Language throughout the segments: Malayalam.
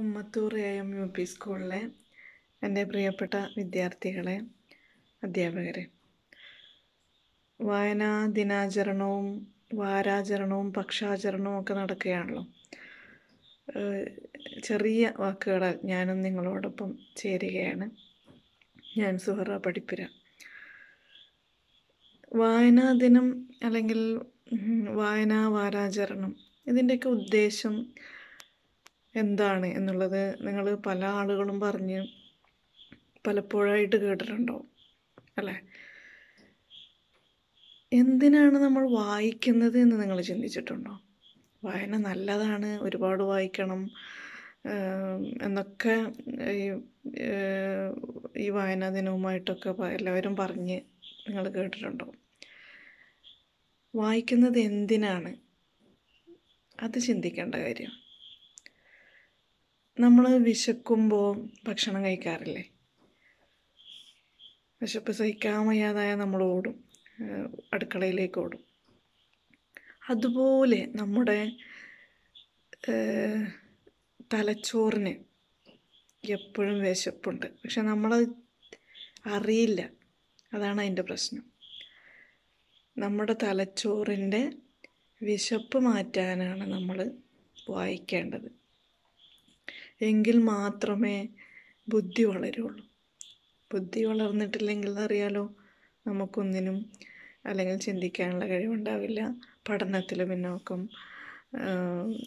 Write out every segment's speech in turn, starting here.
Ummathur A M U P സ്കൂളിലെ എൻ്റെ പ്രിയപ്പെട്ട വിദ്യാർത്ഥികളെ അധ്യാപകരെ വായനാ ദിനാചരണവും വാരാചരണവും പക്ഷാചരണവും ഒക്കെ നടക്കുകയാണല്ലോ ചെറിയ വാക്കുകളാൽ ഞാനും നിങ്ങളോടൊപ്പം ചേരുകയാണ് ഞാൻ സുഹറ പഠിപ്പുര വായനാ ദിനം അല്ലെങ്കിൽ വായനാ വാരാചരണം ഇതിൻ്റെയൊക്കെ ഉദ്ദേശം എന്താണ് എന്നുള്ളത് നിങ്ങൾ പല ആളുകളും പറഞ്ഞ് പലപ്പോഴായിട്ട് കേട്ടിട്ടുണ്ടാവും അല്ലേ എന്തിനാണ് നമ്മൾ വായിക്കുന്നത് എന്ന് നിങ്ങൾ ചിന്തിച്ചിട്ടുണ്ടോ വായന നല്ലതാണ് ഒരുപാട് വായിക്കണം എന്നൊക്കെ ഈ ഈ വായനാ ദിനവുമായിട്ടൊക്കെ എല്ലാവരും പറഞ്ഞ് നിങ്ങൾ കേട്ടിട്ടുണ്ടോ വായിക്കുന്നത് എന്തിനാണ് അത് ചിന്തിക്കേണ്ട കാര്യം നമ്മൾ വിശക്കുമ്പോൾ ഭക്ഷണം കഴിക്കാറില്ലേ വിശപ്പ് സഹിക്കാൻ വയ്യാതായ നമ്മൾ ഓടും അടുക്കളയിലേക്ക് ഓടും അതുപോലെ നമ്മുടെ തലച്ചോറിന് എപ്പോഴും വിശപ്പുണ്ട് പക്ഷെ നമ്മൾ അറിയില്ല അതാണ് അതിൻ്റെ പ്രശ്നം നമ്മുടെ തലച്ചോറിൻ്റെ വിശപ്പ് മാറ്റാനാണ് നമ്മൾ വായിക്കേണ്ടത് എങ്കിൽ മാത്രമേ ബുദ്ധി വളരുള്ളൂ ബുദ്ധി വളർന്നിട്ടില്ലെങ്കിൽ അറിയാലോ നമുക്കൊന്നിനും അല്ലെങ്കിൽ ചിന്തിക്കാനുള്ള കഴിവുണ്ടാവില്ല പഠനത്തിൽ പിന്നോക്കം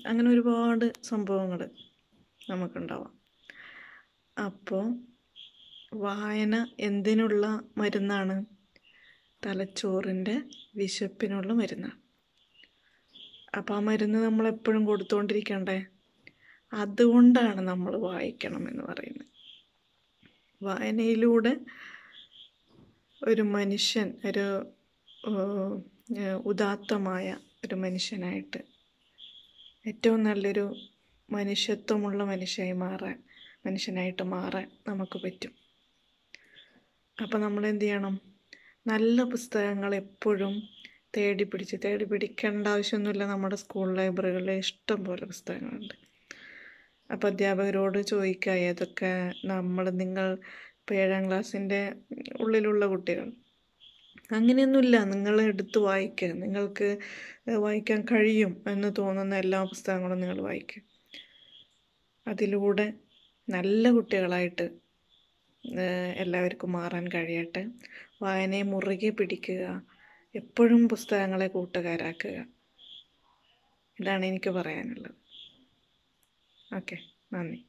അങ്ങനെ ഒരുപാട് സംഭവങ്ങൾ നമുക്കുണ്ടാവാം അപ്പോൾ വായന എന്തിനുള്ള മരുന്നാണ് തലച്ചോറിൻ്റെ വിശപ്പിനുള്ള മരുന്നാണ് അപ്പോൾ ആ മരുന്ന് നമ്മളെപ്പോഴും കൊടുത്തുകൊണ്ടിരിക്കണ്ടേ അതുകൊണ്ടാണ് നമ്മൾ വായിക്കണം എന്ന് പറയുന്നത് വായനയിലൂടെ ഒരു മനുഷ്യൻ ഒരു ഉദാത്തമായ ഒരു മനുഷ്യനായിട്ട് ഏറ്റവും നല്ലൊരു മനുഷ്യത്വമുള്ള മനുഷ്യനായി മാറാൻ മനുഷ്യനായിട്ട് മാറാൻ നമുക്ക് പറ്റും അപ്പോൾ നമ്മൾ എന്ത് ചെയ്യണം നല്ല പുസ്തകങ്ങൾ എപ്പോഴും തേടി പിടിച്ച് തേടി പിടിക്കേണ്ട ആവശ്യമൊന്നുമില്ല നമ്മുടെ സ്കൂൾ ലൈബ്രറികളിൽ ഇഷ്ടം പോലെ പുസ്തകങ്ങളുണ്ട് അപ്പോൾ അധ്യാപകരോട് ചോദിക്കുക ഏതൊക്കെ നമ്മൾ നിങ്ങൾ ഇപ്പോൾ ഏഴാം ക്ലാസ്സിൻ്റെ ഉള്ളിലുള്ള കുട്ടികൾ അങ്ങനെയൊന്നുമില്ല നിങ്ങൾ എടുത്ത് വായിക്കുക നിങ്ങൾക്ക് വായിക്കാൻ കഴിയും എന്ന് തോന്നുന്ന എല്ലാ പുസ്തകങ്ങളും നിങ്ങൾ വായിക്കുക അതിലൂടെ നല്ല കുട്ടികളായിട്ട് എല്ലാവർക്കും മാറാൻ കഴിയട്ടെ വായനയെ മുറുകെ പിടിക്കുക എപ്പോഴും പുസ്തകങ്ങളെ കൂട്ടുകാരാക്കുക ഇതാണ് എനിക്ക് പറയാനുള്ളത് Ok, mami.